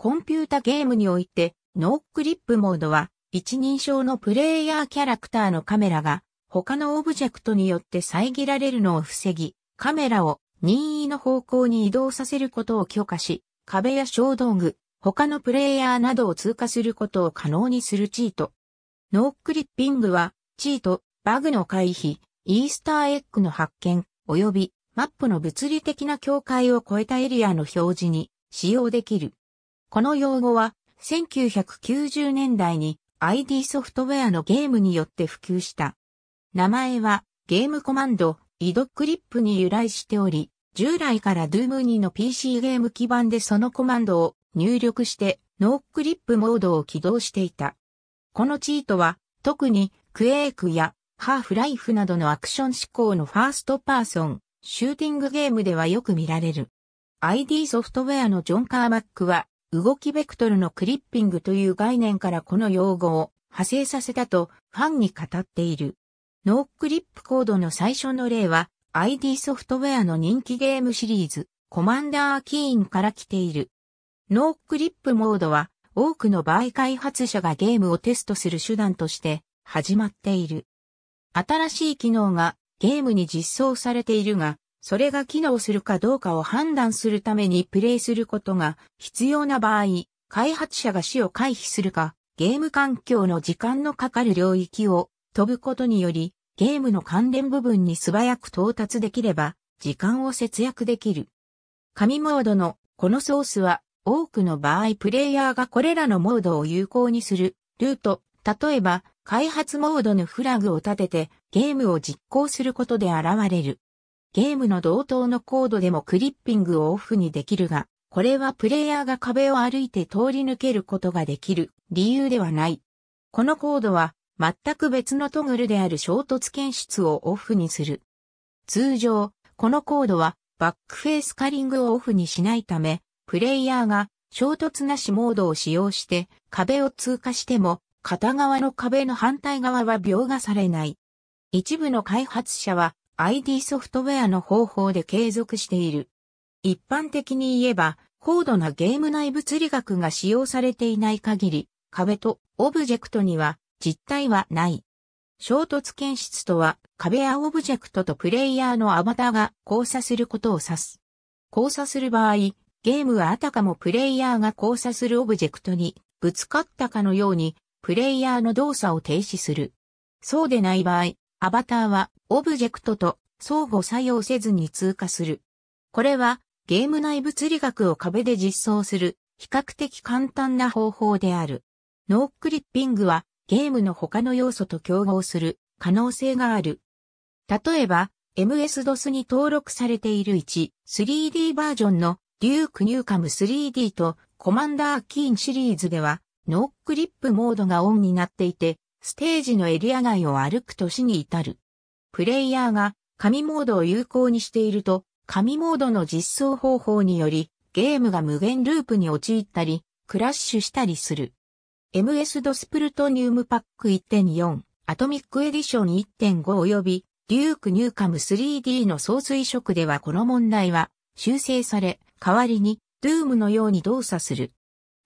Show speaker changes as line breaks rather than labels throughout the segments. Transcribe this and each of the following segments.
コンピュータゲームにおいて、ノークリップモードは、一人称のプレイヤーキャラクターのカメラが、他のオブジェクトによって遮られるのを防ぎ、カメラを任意の方向に移動させることを許可し、壁や小道具、他のプレイヤーなどを通過することを可能にするチート。ノークリッピングは、チート、バグの回避、イースターエッグの発見、及びマップの物理的な境界を超えたエリアの表示に使用できる。この用語は、1990年代に ID ソフトウェアのゲームによって普及した。名前は、ゲームコマンド、イドクリップに由来しており、従来から Doom2 の PC ゲーム基盤でそのコマンドを入力してノークリップモードを起動していた。このチートは特にクエイクやハーフライフなどのアクション思向のファーストパーソン、シューティングゲームではよく見られる。ID ソフトウェアのジョン・カーマックは動きベクトルのクリッピングという概念からこの用語を派生させたとファンに語っている。ノークリップコードの最初の例は ID ソフトウェアの人気ゲームシリーズコマンダーキーンから来ている。ノークリップモードは多くの場合開発者がゲームをテストする手段として始まっている。新しい機能がゲームに実装されているが、それが機能するかどうかを判断するためにプレイすることが必要な場合、開発者が死を回避するか、ゲーム環境の時間のかかる領域を飛ぶことにより、ゲームの関連部分に素早く到達できれば、時間を節約できる。紙モードのこのソースは、多くの場合プレイヤーがこれらのモードを有効にするルート、例えば開発モードのフラグを立ててゲームを実行することで現れる。ゲームの同等のコードでもクリッピングをオフにできるが、これはプレイヤーが壁を歩いて通り抜けることができる理由ではない。このコードは全く別のトグルである衝突検出をオフにする。通常、このコードはバックフェイスカリングをオフにしないため、プレイヤーが衝突なしモードを使用して壁を通過しても片側の壁の反対側は描画されない。一部の開発者は ID ソフトウェアの方法で継続している。一般的に言えば、高度なゲーム内物理学が使用されていない限り、壁とオブジェクトには実体はない。衝突検出とは壁やオブジェクトとプレイヤーのアバターが交差することを指す。交差する場合、ゲームはあたかもプレイヤーが交差するオブジェクトにぶつかったかのように、プレイヤーの動作を停止する。そうでない場合、アバターはオブジェクトと相互作用せずに通過する。これはゲーム内物理学を壁で実装する比較的簡単な方法である。ノークリッピングはゲームの他の要素と競合する可能性がある。例えば MS-DOS に登録されている 1.3D バージョンのデュークニューカム 3D とコマンダーキーンシリーズではノークリップモードがオンになっていてステージのエリア外を歩く年に至る。プレイヤーが紙モードを有効にしていると、紙モードの実装方法により、ゲームが無限ループに陥ったり、クラッシュしたりする。MS ドスプルトニウムパック1.4、アトミックエディション1.5及び、デュークニューカム 3D の総推測ではこの問題は修正され、代わりに、ドゥームのように動作する。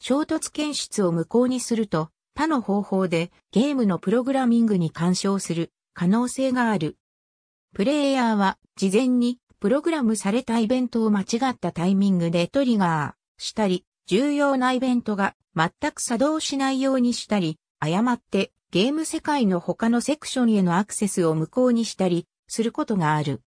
衝突検出を無効にすると、他の方法でゲームのプログラミングに干渉する可能性がある。プレイヤーは事前にプログラムされたイベントを間違ったタイミングでトリガーしたり、重要なイベントが全く作動しないようにしたり、誤ってゲーム世界の他のセクションへのアクセスを無効にしたりすることがある。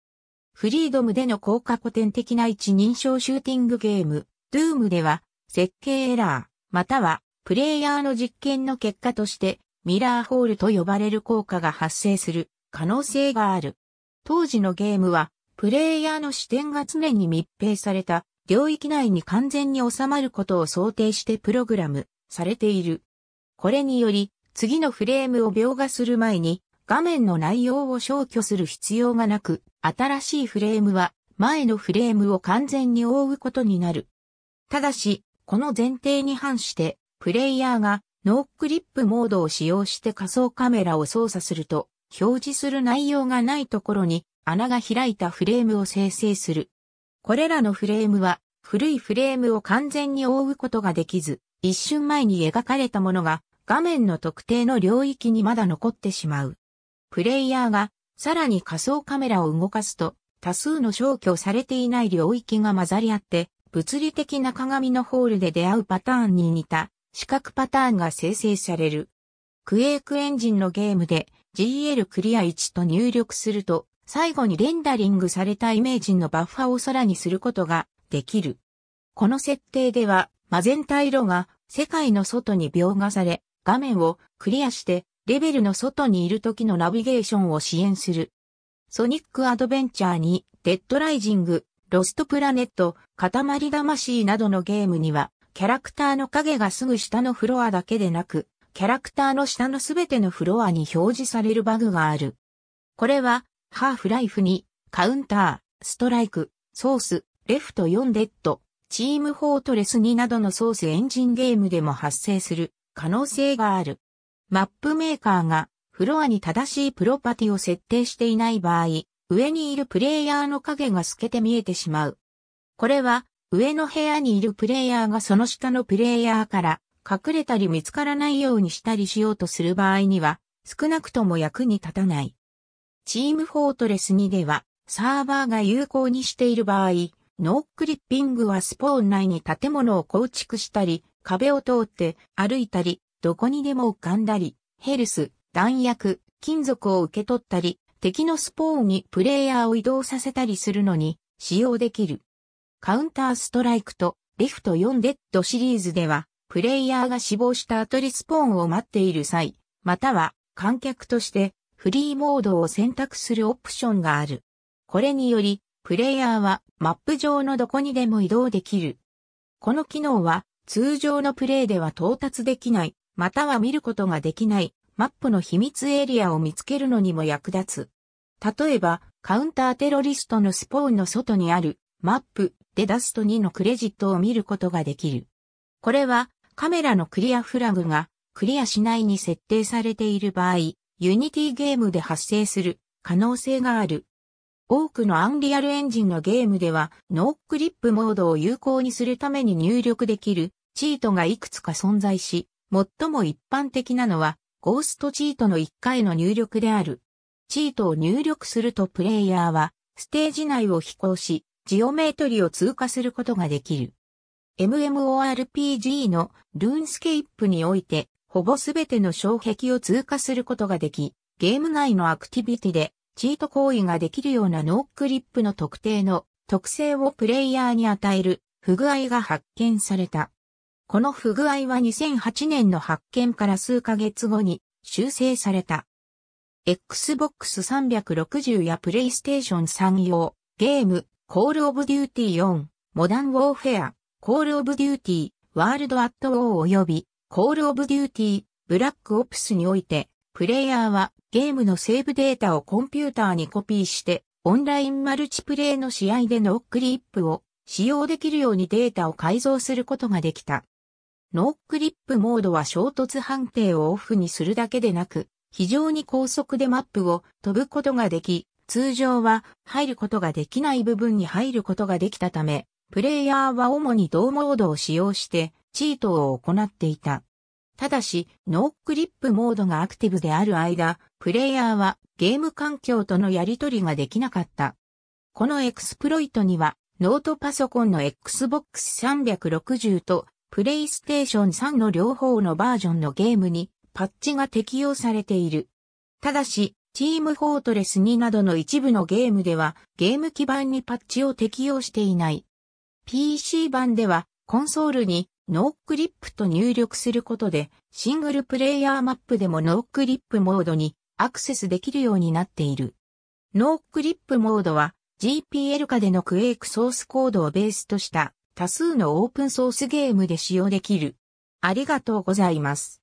フリードムでの効果古典的な一人称シューティングゲーム、ドゥームでは設計エラー、またはプレイヤーの実験の結果として、ミラーホールと呼ばれる効果が発生する可能性がある。当時のゲームは、プレイヤーの視点が常に密閉された領域内に完全に収まることを想定してプログラムされている。これにより、次のフレームを描画する前に、画面の内容を消去する必要がなく、新しいフレームは前のフレームを完全に覆うことになる。ただし、この前提に反して、プレイヤーがノークリップモードを使用して仮想カメラを操作すると、表示する内容がないところに穴が開いたフレームを生成する。これらのフレームは、古いフレームを完全に覆うことができず、一瞬前に描かれたものが画面の特定の領域にまだ残ってしまう。プレイヤーがさらに仮想カメラを動かすと多数の消去されていない領域が混ざり合って物理的な鏡のホールで出会うパターンに似た四角パターンが生成される。クエイクエンジンのゲームで GL クリア1と入力すると、最後にレンダリングされたイメージのバッファを空にすることができる。この設定では、マゼンタ色が世界の外に描画され、画面をクリアしてレベルの外にいる時のナビゲーションを支援する。ソニックアドベンチャーに、デッドライジング、ロストプラネット、塊魂などのゲームには、キャラクターの影がすぐ下のフロアだけでなく、キャラクターの下のすべてのフロアに表示されるバグがある。これは、ハーフライフに、カウンター、ストライク、ソース、レフト4デッド、チームフォートレス2などのソースエンジンゲームでも発生する可能性がある。マップメーカーがフロアに正しいプロパティを設定していない場合、上にいるプレイヤーの影が透けて見えてしまう。これは上の部屋にいるプレイヤーがその下のプレイヤーから隠れたり見つからないようにしたりしようとする場合には少なくとも役に立たない。チームフォートレス2ではサーバーが有効にしている場合、ノークリッピングはスポーン内に建物を構築したり、壁を通って歩いたり、どこにでも浮かんだり、ヘルス、弾薬、金属を受け取ったり、敵のスポーンにプレイヤーを移動させたりするのに使用できる。カウンターストライクとレフト4デッドシリーズでは、プレイヤーが死亡した後リスポーンを待っている際、または観客としてフリーモードを選択するオプションがある。これにより、プレイヤーはマップ上のどこにでも移動できる。この機能は通常のプレイでは到達できない、または見ることができないマップの秘密エリアを見つけるのにも役立つ。例えば、カウンターテロリストのスポーンの外にあるマップでダスト2のクレジットを見ることができる。これはカメラのクリアフラグがクリアしないに設定されている場合、ユニティゲームで発生する可能性がある。多くのアンリアルエンジンのゲームではノークリップモードを有効にするために入力できるチートがいくつか存在し、最も一般的なのはゴーストチートの1回の入力である。チートを入力するとプレイヤーはステージ内を飛行し、ジオメートリを通過することができる。MMORPG のルーンスケープにおいて、ほぼすべての障壁を通過することができ、ゲーム内のアクティビティでチート行為ができるようなノークリップの特定の特性をプレイヤーに与える不具合が発見された。この不具合は2008年の発見から数ヶ月後に修正された。Xbox 360や PlayStation 3用ゲームコールオブデューティー4、モダンウォーフェア、コールオブデューティー、ワールドアットウォー及び、コールオブデューティー、ブラックオプスにおいて、プレイヤーはゲームのセーブデータをコンピューターにコピーして、オンラインマルチプレイの試合でノックリップを使用できるようにデータを改造することができた。ノックリップモードは衝突判定をオフにするだけでなく、非常に高速でマップを飛ぶことができ、通常は入ることができない部分に入ることができたため、プレイヤーは主に同モードを使用してチートを行っていた。ただし、ノークリップモードがアクティブである間、プレイヤーはゲーム環境とのやり取りができなかった。このエクスプロイトには、ノートパソコンの Xbox 360と PlayStation 3の両方のバージョンのゲームにパッチが適用されている。ただし、チームフォートレス2などの一部のゲームではゲーム基盤にパッチを適用していない。PC 版ではコンソールにノークリップと入力することでシングルプレイヤーマップでもノークリップモードにアクセスできるようになっている。ノークリップモードは GPL 下でのクエイクソースコードをベースとした多数のオープンソースゲームで使用できる。ありがとうございます。